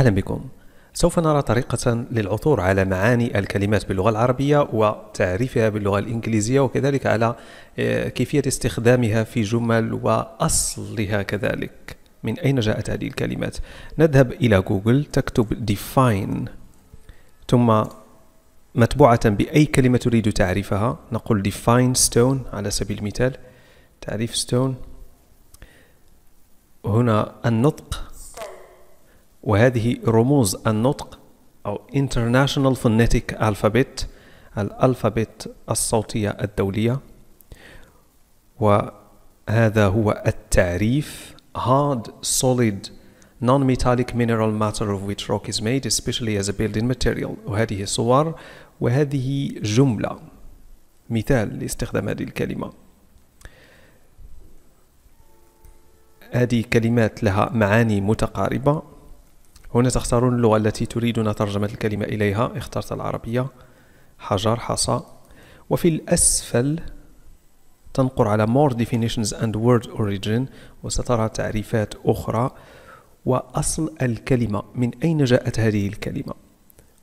أهلا بكم سوف نرى طريقة للعثور على معاني الكلمات باللغة العربية وتعريفها باللغة الإنجليزية وكذلك على آه، كيفية استخدامها في جمل وأصلها كذلك من أين جاءت هذه الكلمات نذهب إلى جوجل تكتب define ثم متبوعة بأي كلمة تريد تعريفها نقول define stone على سبيل المثال تعريف stone هنا النطق وهذه رموز النطق أو International Phonetic Alphabet الألفابت الصوتية الدولية وهذا هو التعريف hard solid non-metallic mineral matter of which rock is made especially as a building material وهذه صور وهذه جملة مثال لاستخدام هذه الكلمة هذه كلمات لها معاني متقاربة هنا تختارون اللغة التي تريدون ترجمة الكلمة إليها اخترت العربية حجر حصى وفي الأسفل تنقر على more definitions and word origin وسترى تعريفات أخرى وأصل الكلمة من أين جاءت هذه الكلمة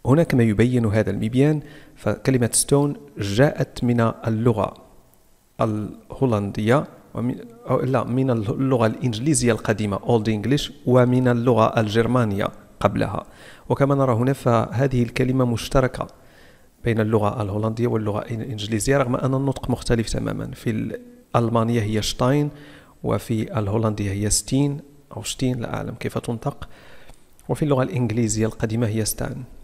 هنا كما يبين هذا المبيان فكلمة ستون جاءت من اللغة الهولندية ومن لا من اللغة الإنجليزية القديمة Old English ومن اللغة الجرمانية قبلها وكما نرى هنا فهذه الكلمة مشتركة بين اللغة الهولندية واللغة الإنجليزية رغم أن النطق مختلف تماما في الألمانية هي شتاين وفي الهولندية هي ستين أو شتين لا أعلم كيف تنطق وفي اللغة الإنجليزية القديمة هي ستان